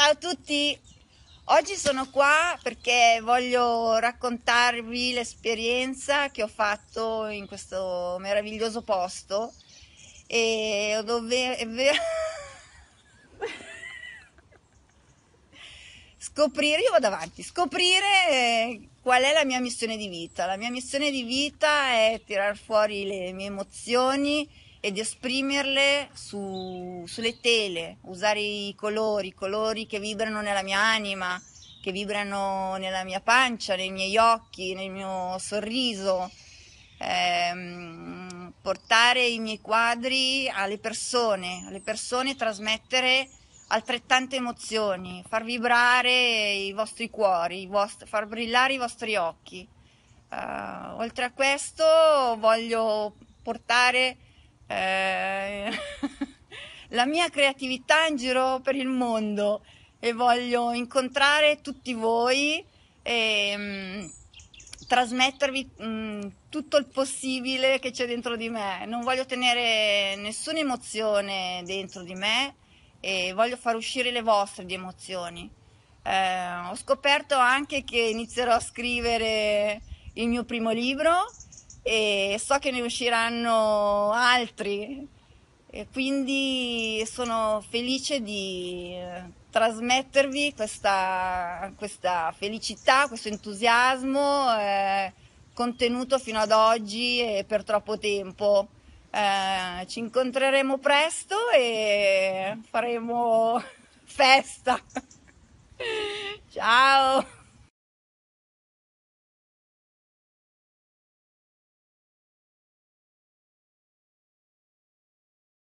Ciao a tutti! Oggi sono qua perché voglio raccontarvi l'esperienza che ho fatto in questo meraviglioso posto e dove scoprire, io vado avanti, scoprire eh, qual è la mia missione di vita. La mia missione di vita è tirar fuori le mie emozioni ed esprimerle su, sulle tele, usare i colori, i colori che vibrano nella mia anima, che vibrano nella mia pancia, nei miei occhi, nel mio sorriso. Eh, portare i miei quadri alle persone, alle persone trasmettere altrettante emozioni, far vibrare i vostri cuori, i vostri, far brillare i vostri occhi. Uh, oltre a questo voglio portare eh, la mia creatività in giro per il mondo e voglio incontrare tutti voi e mh, mm, trasmettervi mh, mm, tutto il possibile che c'è dentro di me. Non voglio tenere nessuna emozione dentro di me, e voglio far uscire le vostre di emozioni. Eh, ho scoperto anche che inizierò a scrivere il mio primo libro e so che ne usciranno altri e quindi sono felice di eh, trasmettervi questa, questa felicità, questo entusiasmo eh, contenuto fino ad oggi e per troppo tempo. Eh, ci incontreremo presto e faremo festa. Ciao!